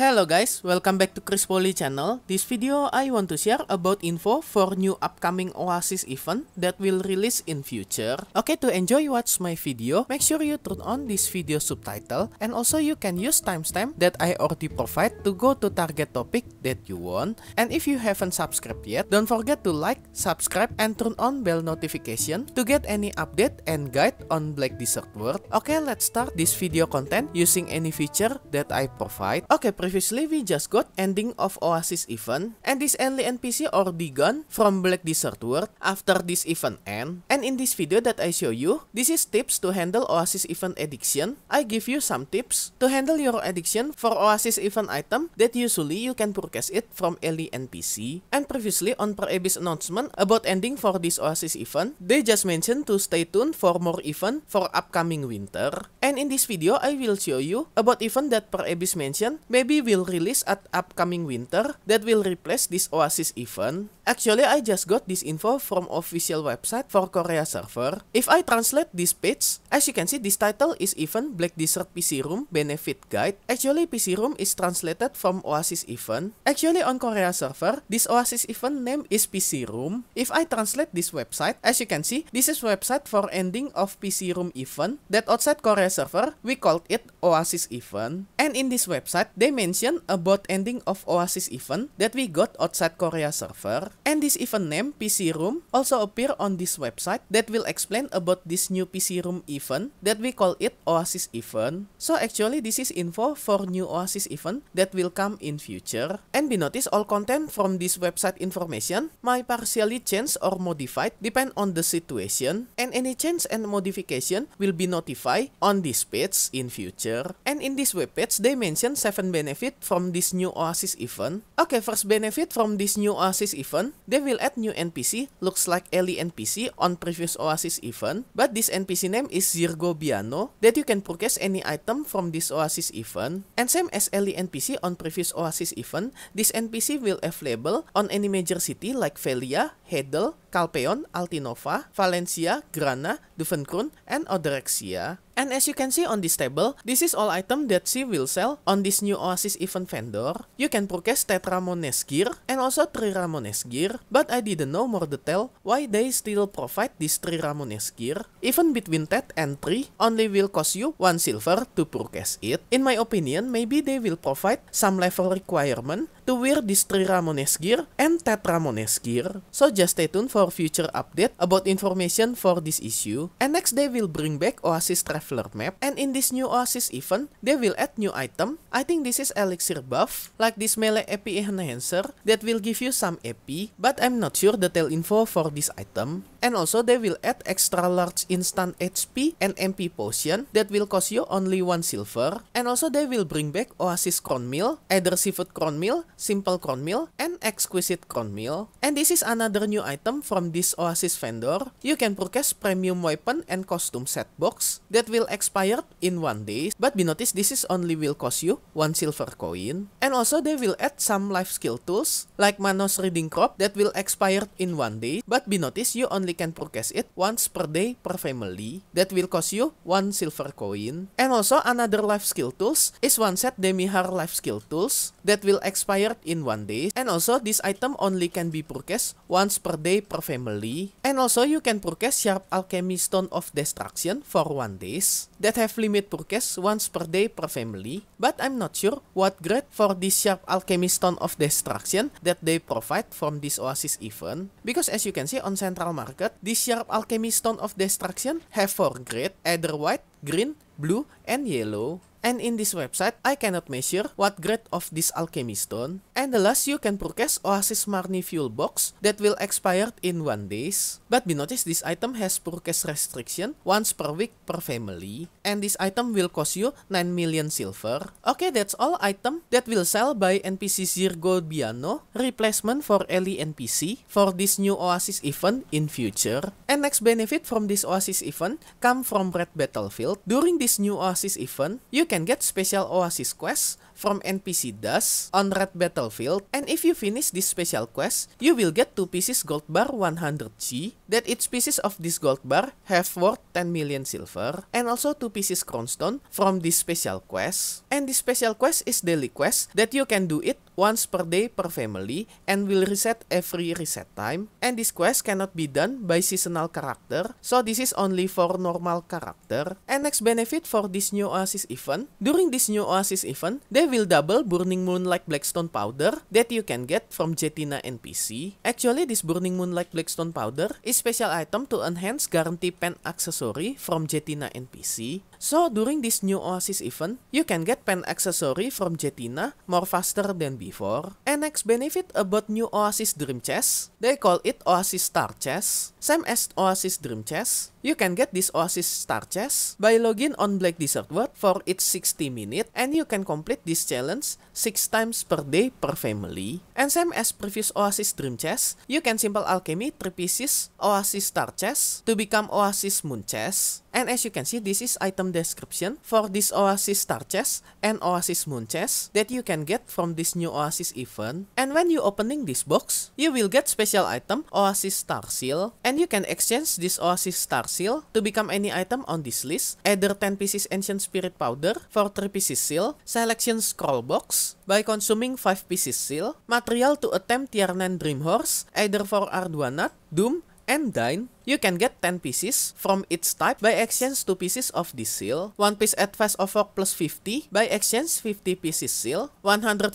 Hello guys, welcome back to Chris Poly channel. This video I want to share about info for new upcoming Oasis event that will release in future. Okay, to enjoy watch my video, make sure you turn on this video subtitle and also you can use timestamp that I already provide to go to target topic that you want. And if you haven't subscribed yet, don't forget to like, subscribe and turn on bell notification to get any update and guide on Black Desert World. Okay, let's start this video content using any feature that I provide. Okay, Previously, we just got ending of Oasis event and this only NPC or Digon from Black Desert World after this event end. And in this video that I show you, this is tips to handle Oasis event addiction. I give you some tips to handle your addiction for Oasis event item that usually you can purchase it from early NPC. And previously on Per Abyss announcement about ending for this Oasis event, they just mentioned to stay tuned for more event for upcoming winter. And in this video, I will show you about event that Per Abyss mentioned, maybe we will release at upcoming winter that will replace this Oasis event. Actually, I just got this info from official website for Korea server. If I translate this page, as you can see, this title is even Black Desert PC Room Benefit Guide. Actually, PC Room is translated from Oasis event. Actually, on Korea server, this Oasis event name is PC Room. If I translate this website, as you can see, this is website for ending of PC Room event that outside Korea server, we called it Oasis event. And in this website, they mentioned mention about ending of Oasis event that we got outside Korea server and this event name PC Room also appear on this website that will explain about this new PC Room event that we call it Oasis event. So actually this is info for new Oasis event that will come in future. And be notice all content from this website information might partially change or modified depend on the situation and any change and modification will be notified on this page in future. And in this webpage they mention 7 benefits benefit from this new Oasis event? Okay, first benefit from this new Oasis event, they will add new NPC, looks like Ellie NPC on previous Oasis event, but this NPC name is Zirgo Biano, that you can purchase any item from this Oasis event. And same as Ellie NPC on previous Oasis event, this NPC will available on any major city like Velia, Hedel, Calpeon, Altinova, Valencia, Grana, Duvenkron, and Odrexia. And as you can see on this table, this is all item that she will sell on this new Oasis event vendor. You can purchase Tetramones gear and also Triramones gear, but I didn't know more detail why they still provide this Triramones gear. Even between Tet and Tri only will cost you 1 silver to purchase it. In my opinion, maybe they will provide some level requirement to wear this Triramones gear and Tetramones gear. So just stay tuned for future update about information for this issue. And next they will bring back Oasis Traveler map and in this new Oasis event, they will add new item. I think this is Elixir buff, like this melee AP enhancer that will give you some AP, but I'm not sure detail info for this item. And also they will add extra large instant HP and MP potion that will cost you only 1 silver. And also they will bring back Oasis meal, either Seafood meal, Simple meal, and Exquisite meal. And this is another new item from this Oasis vendor. You can purchase Premium Weapon and Costume Set Box that will expire in 1 day. But be notice this is only will cost you 1 silver coin. And also they will add some life skill tools like Manos Reading Crop that will expire in 1 day. But be notice you only only can purchase it once per day per family. That will cost you one silver coin. And also another life skill tools is one set Demihar life skill tools that will expire in one day. And also this item only can be purchased once per day per family. And also you can purchase Sharp Alchemy Stone of Destruction for one days that have limit purchase once per day per family. But I'm not sure what grade for this Sharp Alchemy Stone of Destruction that they provide from this Oasis event. Because as you can see on Central Market, market, this sharp alchemy stone of destruction have four grade, either white, green, blue, and yellow. And in this website, I cannot measure what grade of this alchemy stone. And the last, you can purchase Oasis Marni fuel box that will expire in 1 days. But be noticed, this item has purchase restriction once per week per family. And this item will cost you 9 million silver. Okay, that's all item that will sell by NPC Zirgo Biano, replacement for Ellie NPC for this new Oasis event in future. And next benefit from this Oasis event come from Red Battlefield. During this new Oasis event, you can get special Oasis quest from NPC dust on Red Battlefield and if you finish this special quest, you will get 2 pieces gold bar 100G that each pieces of this gold bar have worth 10 million silver and also 2 pieces crownstone from this special quest. And this special quest is daily quest that you can do it once per day per family and will reset every reset time. And this quest cannot be done by seasonal character, so this is only for normal character. And next benefit for this new Oasis event, during this new Oasis event, they will double Burning Moonlight Blackstone Powder that you can get from Jetina NPC. Actually, this Burning Moonlight Blackstone Powder is special item to enhance Guarantee Pen accessory from Jetina NPC. So during this new Oasis event, you can get pen accessory from Jetina more faster than before. And next benefit about new Oasis Dream Chest, they call it Oasis Star Chest. Same as Oasis Dream Chest, you can get this Oasis Star Chest by login on Black Desert World for its 60 minutes and you can complete this challenge 6 times per day per family. And same as previous Oasis Dream Chest, you can simple alchemy 3 pieces Oasis Star Chest to become Oasis Moon Chest. And as you can see, this is item description for this Oasis Star Chest and Oasis Moon Chest that you can get from this new Oasis event. And when you opening this box, you will get special item Oasis Star Seal. And you can exchange this Oasis Star Seal to become any item on this list. Either 10 pieces Ancient Spirit Powder for 3 pieces seal, Selection Scroll Box by consuming 5 pieces seal, material to attempt Tier 9 Dream Horse either for Arduanat, Doom, and Dine, You can get 10 pieces from each type by exchange 2 pieces of this seal, 1 piece Advice of Work plus 50 by exchange 50 pieces seal, 150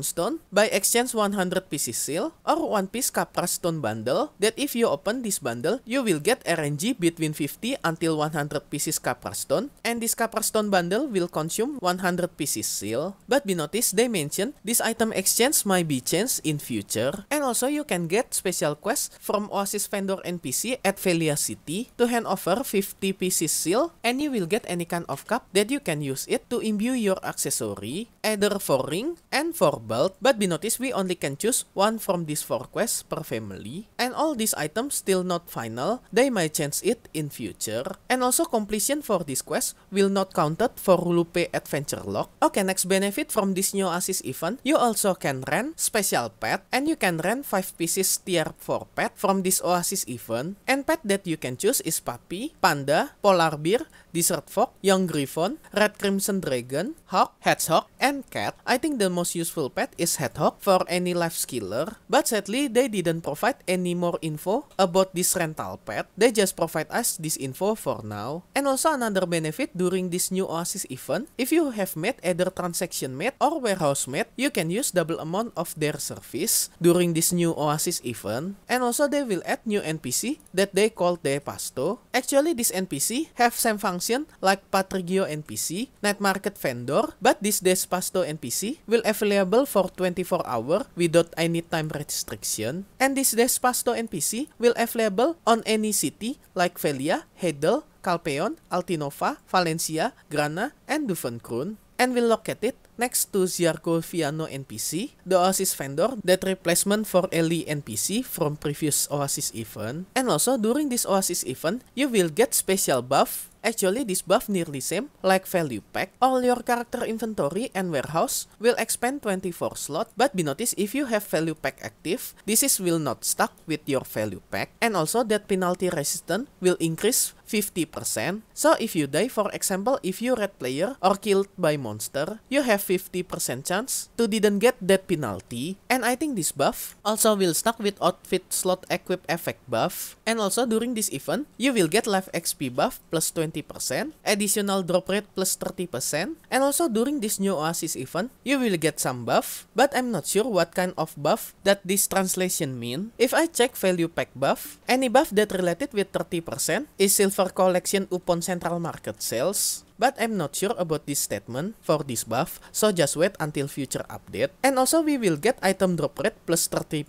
stone by exchange 100 pieces seal, or 1 piece Capra Stone bundle that if you open this bundle, you will get RNG between 50 until 100 pieces Capra Stone, and this Capra Stone bundle will consume 100 pieces seal. But be notice they mention this item exchange might be changed in future. And also you can get special quests from Oasis vendor NPC at Velia City to hand over 50 pieces seal and you will get any kind of cup that you can use it to imbue your accessory either for ring and for belt but be noticed we only can choose one from these four quests per family and all these items still not final they might change it in future and also completion for this quest will not counted for Lupe Adventure Lock. Okay next benefit from this new assist event you also can rent special pet and you can rent 5 pieces tier 4 pet from this oasis event And pet that you can choose is puppy, panda, polar bear, This Red fox, Young Griffon, Red Crimson Dragon, Hawk, Hedgehog, and Cat. I think the most useful pet is Hedgehog for any life skiller, but sadly they didn't provide any more info about this rental pet. They just provide us this info for now. And also another benefit during this new Oasis event, if you have made either transaction made or warehouse made, you can use double amount of their service during this new Oasis event. And also they will add new NPC that they call De Pasto. Actually this NPC have same function like Patrigio NPC, Night Market Vendor, but this Despasto NPC will available for 24 hour without any time restriction. And this Despasto NPC will available on any city like Velia, Hedel, Calpeon, Altinova, Valencia, Grana, and Duvencroon, and will locate it next to Ziarko Fiano NPC, the Oasis vendor that replacement for Ellie NPC from previous Oasis event. And also during this Oasis event, you will get special buff Actually, this buff nearly same, like value pack, all your character inventory and warehouse will expand 24 slot, but be notice if you have value pack active, this is will not stuck with your value pack, and also that penalty resistance will increase 50%. So if you die, for example, if you red player or killed by monster, you have 50% chance to didn't get that penalty. And I think this buff also will stuck with outfit slot equip effect buff. And also during this event, you will get life XP buff plus 20%, additional drop rate plus 30%, and also during this new oasis event, you will get some buff, but I'm not sure what kind of buff that this translation mean. If I check value pack buff, any buff that related with 30% is silver collection upon central market sales, but I'm not sure about this statement for this buff, so just wait until future update. And also we will get item drop rate plus 30%,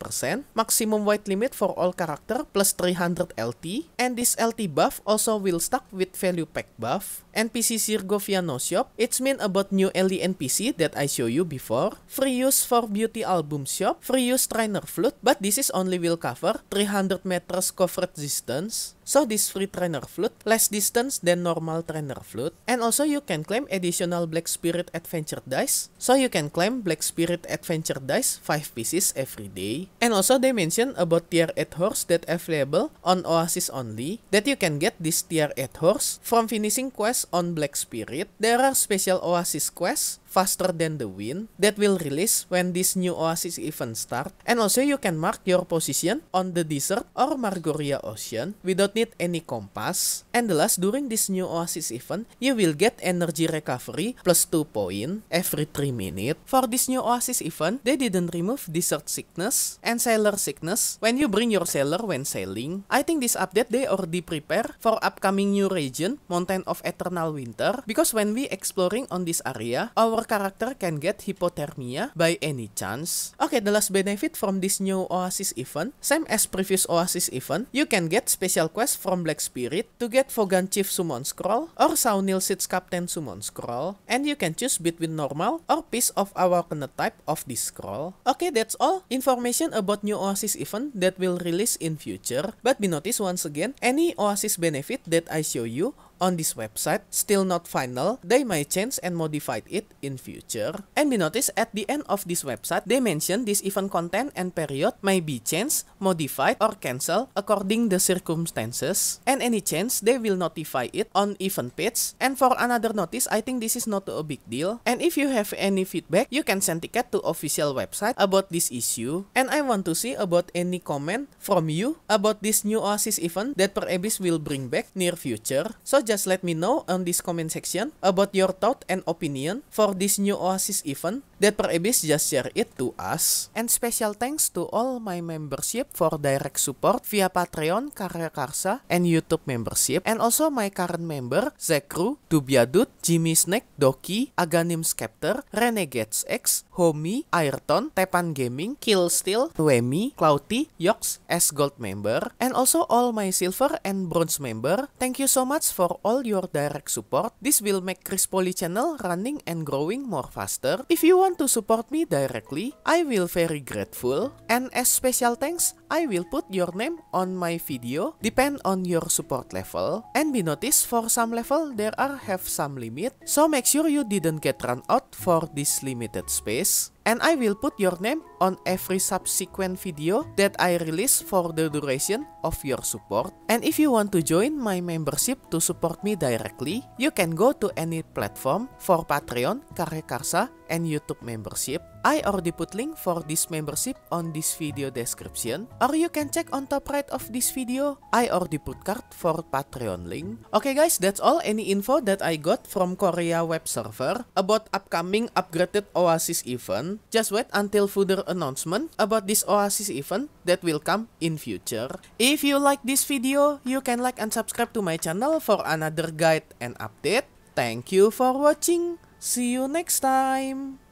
maximum white limit for all character plus 300 LT, and this LT buff also will stack with value pack buff. NPC Sirgovia no shop, it's mean about new LE NPC that I show you before. Free use for beauty album shop, free use trainer flute, but this is only will cover 300 meters coverage distance. So this free trainer flute, less distance than normal trainer flute. And also you can claim additional Black Spirit Adventure Dice. So you can claim Black Spirit Adventure Dice 5 pieces every day. And also they mention about tier 8 horse that available on Oasis only. That you can get this tier 8 horse from finishing quest on Black Spirit. There are special Oasis quests faster than the wind that will release when this new oasis event start. And also you can mark your position on the desert or Margoria Ocean without need any compass. And the last, during this new oasis event, you will get energy recovery plus 2 point every 3 minute. For this new oasis event, they didn't remove desert sickness and sailor sickness when you bring your sailor when sailing. I think this update they already prepare for upcoming new region, Mountain of Eternal Winter, because when we exploring on this area, our our character can get hypothermia by any chance. Okay, the last benefit from this new Oasis event, same as previous Oasis event, you can get special quest from Black Spirit to get Fogan Chief Summon Scroll or Saunil Seeds Captain Summon Scroll, and you can choose between normal or piece of our type of this scroll. Okay, that's all information about new Oasis event that will release in future, but be noticed once again, any Oasis benefit that I show you on this website, still not final, they may change and modify it in future. And be notice at the end of this website, they mention this event content and period may be changed, modified, or cancelled according the circumstances. And any change, they will notify it on event page. And for another notice, I think this is not a big deal. And if you have any feedback, you can send ticket to official website about this issue. And I want to see about any comment from you about this new Oasis event that Perabis will bring back near future. So just let me know on this comment section about your thought and opinion for this new Oasis event that per abyss just share it to us. And special thanks to all my membership for direct support via Patreon, Karya Karsa, and YouTube membership. And also my current member, Zekru, Dubiadut, Jimmy Snake, Doki, Aganim Scepter, Renegades X, Homi, Ayrton, Tepan Gaming, Kill Killsteel, Wemi, Clouty, Yox, S Gold member, and also all my silver and bronze member. Thank you so much for all your direct support. This will make Chris Poly channel running and growing more faster. If you want want to support me directly, I will very grateful. And as special thanks, I will put your name on my video, depend on your support level, and be noticed for some level there are have some limit, so make sure you didn't get run out for this limited space. And I will put your name on every subsequent video that I release for the duration of your support. And if you want to join my membership to support me directly, you can go to any platform for Patreon, Karya Karsa, and YouTube membership. I already put link for this membership on this video description or you can check on top right of this video I already put card for Patreon link. Okay guys, that's all any info that I got from Korea web server about upcoming upgraded Oasis event. Just wait until further announcement about this Oasis event that will come in future. If you like this video, you can like and subscribe to my channel for another guide and update. Thank you for watching. See you next time.